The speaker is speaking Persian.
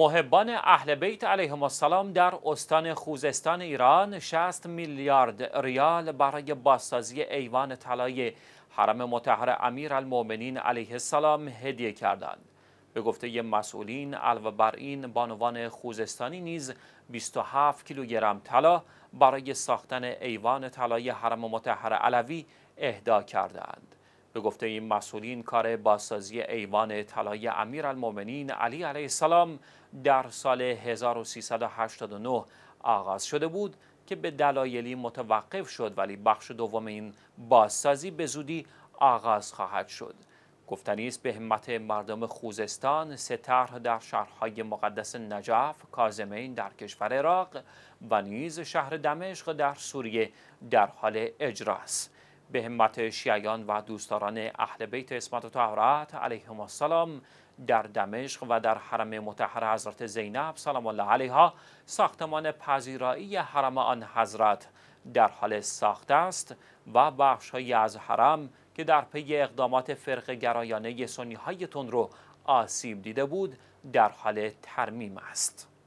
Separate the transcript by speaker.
Speaker 1: محبان اهل بیت علیهم السلام در استان خوزستان ایران 60 میلیارد ریال برای بازسازی ایوان طلای حرم مطهر امیرالمؤمنین علیه السلام هدیه کردند. به گفته مسئولین علاوه بر این بانوان خوزستانی نیز 27 کیلوگرم طلا برای ساختن ایوان طلای حرم مطهر علوی اهدا کردند. به گفته این مسئولین کار بازسازی ایوان طلای امیرالمؤمنین علی علیه السلام در سال 1389 آغاز شده بود که به دلایلی متوقف شد ولی بخش دوم این بازسازی به زودی آغاز خواهد شد گفتنی است به همت مردم خوزستان سه در شهرهای مقدس نجف، کازمین در کشور عراق و نیز شهر دمشق در سوریه در حال اجراست. به همت شیعیان و دوستداران اهل بیت اسمت و طهارت علیهم السلام در دمشق و در حرم متحر حضرت زینب سلام الله علیها ساختمان پذیرایی حرم آن حضرت در حال ساخت است و بخشهایی از حرم که در پی اقدامات فرق گرایانه سنی های تون رو آسیب دیده بود در حال ترمیم است.